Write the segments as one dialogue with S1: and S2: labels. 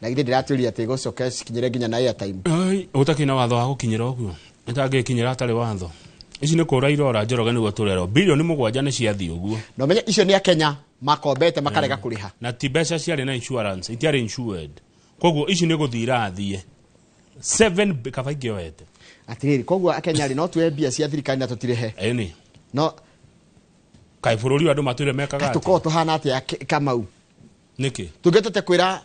S1: na githä ndä ratwä atä gå coka cikinyä re nginya na time
S2: å takä na watho wa gå kinyä ra å guo ä tangä kinyä ra atarä watho ici nä kå ra irora njoroge nä guo tå rerwo bilioni må gwanja nä ciathiä å guo
S1: na menye icio nä akenya makombete makarega mm. kå rä ha
S2: na ti mbeca ciarä na insurance itiarä insured koguo ici nä gå thiä irathiä kaba
S1: ingä oete atärä rä koguo akenya rä no tuwe mbia cia thirikari na tå tirä he no
S2: kaä bå rå ri andå matwä re mekagatå
S1: korwo tå hana atä a kamau niki tugeta eh, te kwira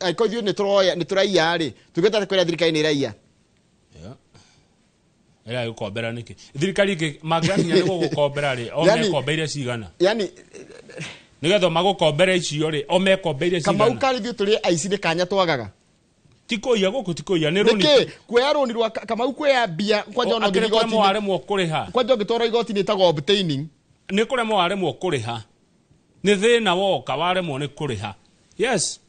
S1: aiko ithuĩ nä tũroya nĩ tũraiya rĩ tugeta te kwira thirikari nĩ ĩraiya
S2: ĩra gũkombera nĩkĩ thirikari mangĩrakinya nĩ gũgũkombera rĩ o mekombeire cigana yani nĩgetha magũkombera icio rĩ o
S1: kanya nä rå nä kuoya rå ni rwa kamau kuoya mbia kwanja ona ngä remwo kå rä ha kwanja ngä twarwo igoti nä ĩtagwo
S2: nä kå remwo waremwo kå rä ha nä thä na woka waremwo nä kå rä ha yes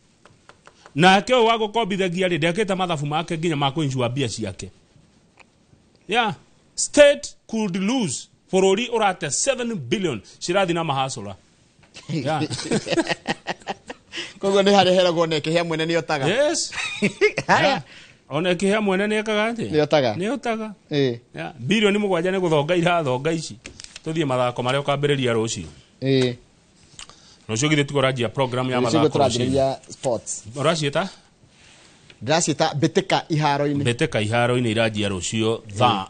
S2: nake å yå wa gå kombithagia rä ndekä te mathabu make nginya makwä njua mbia ciake yeah. state could lose bũrũri å rate 7 billion cirathi na mahacåra yeah. koguo nä harä heragwo na kä hea mwene nä otaga yes. yeah. ona kä hea mwene nä ekaga
S1: atä nä otaga nä otaga e.
S2: yeah. bilioni må gwanja nä gå thonga irathonga ici tå thiä mathako marä a å kambä rä ria rå cio e. Rocio githe tuko rajia program ya mathako. Rocio turajiria
S1: sports. Racieta? Racieta betika iharo ini.
S2: Betika iharo ini rocio